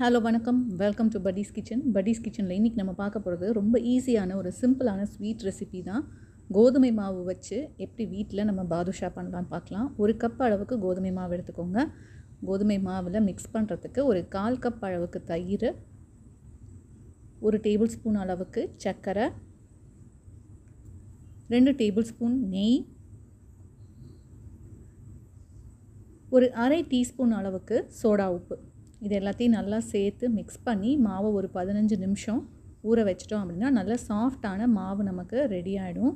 hello வணக்கம் welcome to Patty's kitchen பட்டீஸ் கிச்சனில் இன்றைக்கி நம்ம பார்க்க போகிறது ரொம்ப ஈஸியான ஒரு சிம்பிளான ஸ்வீட் ரெசிபி தான் கோதுமை மாவு வச்சு எப்படி வீட்டில் நம்ம பாதுஷா பண்ணலாம் பார்க்கலாம் ஒரு கப் அளவுக்கு கோதுமை மாவு எடுத்துக்கோங்க கோதுமை மாவில் மிக்ஸ் பண்ணுறதுக்கு ஒரு கால் கப் அளவுக்கு தயிர் ஒரு டேபிள் ஸ்பூன் அளவுக்கு சர்க்கரை ரெண்டு டேபிள் ஸ்பூன் நெய் ஒரு அரை டீஸ்பூன் அளவுக்கு சோடா உப்பு இது எல்லாத்தையும் நல்லா சேர்த்து மிக்ஸ் பண்ணி மாவை ஒரு பதினஞ்சு நிமிஷம் ஊற வச்சிட்டோம் அப்படின்னா நல்லா சாஃப்டான மாவு நமக்கு ரெடி ஆகிடும்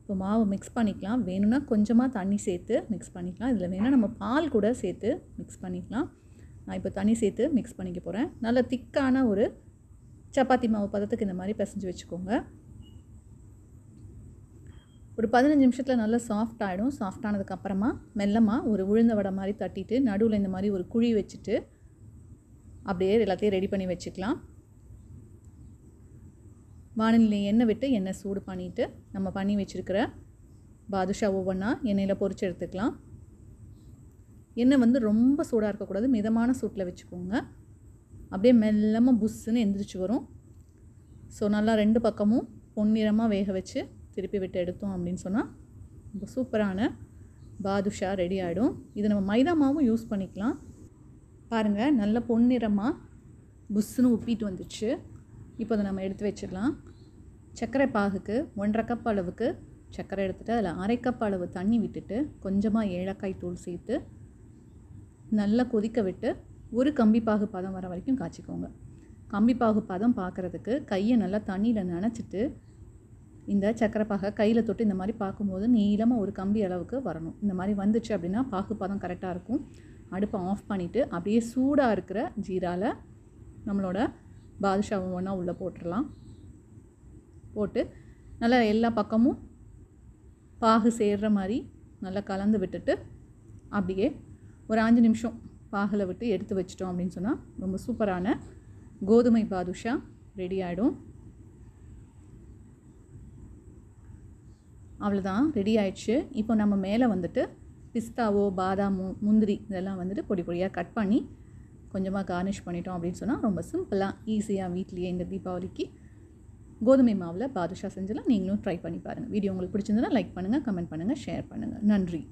இப்போ மாவு மிக்ஸ் பண்ணிக்கலாம் வேணும்னா கொஞ்சமாக தண்ணி சேர்த்து மிக்ஸ் பண்ணிக்கலாம் இதில் வேணால் நம்ம பால் கூட சேர்த்து மிக்ஸ் பண்ணிக்கலாம் நான் இப்போ தண்ணி சேர்த்து மிக்ஸ் பண்ணிக்க போகிறேன் நல்லா திக்கான ஒரு சப்பாத்தி மாவு பதத்துக்கு இந்த மாதிரி பிசைஞ்சு வச்சுக்கோங்க ஒரு பதினஞ்சு நிமிஷத்தில் நல்லா சாஃப்ட் ஆகிடும் சாஃப்டானதுக்கப்புறமா மெல்லமாக ஒரு உளுந்த வடை மாதிரி தட்டிட்டு நடுவில் இந்த மாதிரி ஒரு குழி வச்சுட்டு அப்படியே எல்லாத்தையும் ரெடி பண்ணி வச்சுக்கலாம் வானிலை எண்ணெய் விட்டு எண்ணெய் சூடு பண்ணிவிட்டு நம்ம பண்ணி வச்சுருக்கிற பாதுஷா ஒவ்வொன்றா எண்ணெயில் பொறிச்சு எடுத்துக்கலாம் எண்ணெய் வந்து ரொம்ப சூடாக இருக்கக்கூடாது மிதமான சூட்டில் வச்சுக்கோங்க அப்படியே மெல்லமாக புஷ்ஷுன்னு எந்திரிச்சு வரும் ஸோ நல்லா ரெண்டு பக்கமும் பொன்னிறமாக வேக வச்சு திருப்பி விட்டு எடுத்தோம் அப்படின்னு சொன்னால் ரொம்ப சூப்பரான பாதுஷா ரெடி ஆகிடும் இது நம்ம மைதா மாவும் யூஸ் பண்ணிக்கலாம் பாருங்கள் நல்ல பொன்னிறமாக புஷ்ஷுன்னு உப்பிட்டு வந்துச்சு இப்போ அதை நம்ம எடுத்து வச்சிடலாம் சர்க்கரை பாகுக்கு ஒன்றரை கப் அளவுக்கு சர்க்கரை எடுத்துகிட்டு அதில் அரை கப் அளவு தண்ணி விட்டுட்டு கொஞ்சமாக ஏலக்காய் தூள் சேர்த்து நல்லா கொதிக்க விட்டு ஒரு கம்பி பாகு பதம் வர வரைக்கும் காய்ச்சிக்கோங்க கம்பி பாகு பதம் பார்க்குறதுக்கு கையை நல்லா தண்ணியில் நனைச்சிட்டு இந்த சர்க்கரை பாகை கையில் தொட்டு இந்த மாதிரி பார்க்கும்போது நீளமாக ஒரு கம்பி அளவுக்கு வரணும் இந்த மாதிரி வந்துச்சு அப்படின்னா பாகு பதம் கரெக்டாக இருக்கும் அடுப்பை ஆஃப் பண்ணிவிட்டு அப்படியே சூடாக இருக்கிற ஜீராவில் நம்மளோட பாதுஷாவை ஒன்றா உள்ளே போட்டுடலாம் போட்டு நல்லா எல்லா பக்கமும் பாகு சேர்கிற மாதிரி நல்லா கலந்து விட்டுட்டு அப்படியே ஒரு அஞ்சு நிமிஷம் பாகில் விட்டு எடுத்து வச்சிட்டோம் அப்படின்னு சொன்னால் ரொம்ப சூப்பரான கோதுமை பாதுஷா ரெடி ஆகிடும் அவ்வளோதான் ரெடி ஆயிடுச்சு இப்போ நம்ம மேலே வந்துட்டு பிஸ்தாவோ பாதாமோ முந்திரி இதெல்லாம் வந்துட்டு பொடி பொடியாக கட் பண்ணி கொஞ்சமாக கார்னிஷ் பண்ணிட்டோம் அப்படின்னு சொன்னால் ரொம்ப சிம்பிளாக ஈஸியாக வீட்லேயே இந்த தீபாவளிக்கு கோதுமை மாவில் பாதுஷா செஞ்சலாம் நீங்களும் ட்ரை பண்ணி பாருங்கள் வீடியோ உங்களுக்கு பிடிச்சிருந்தனா லைக் பண்ணுங்கள் கமெண்ட் பண்ணுங்கள் ஷேர் பண்ணுங்கள் நன்றி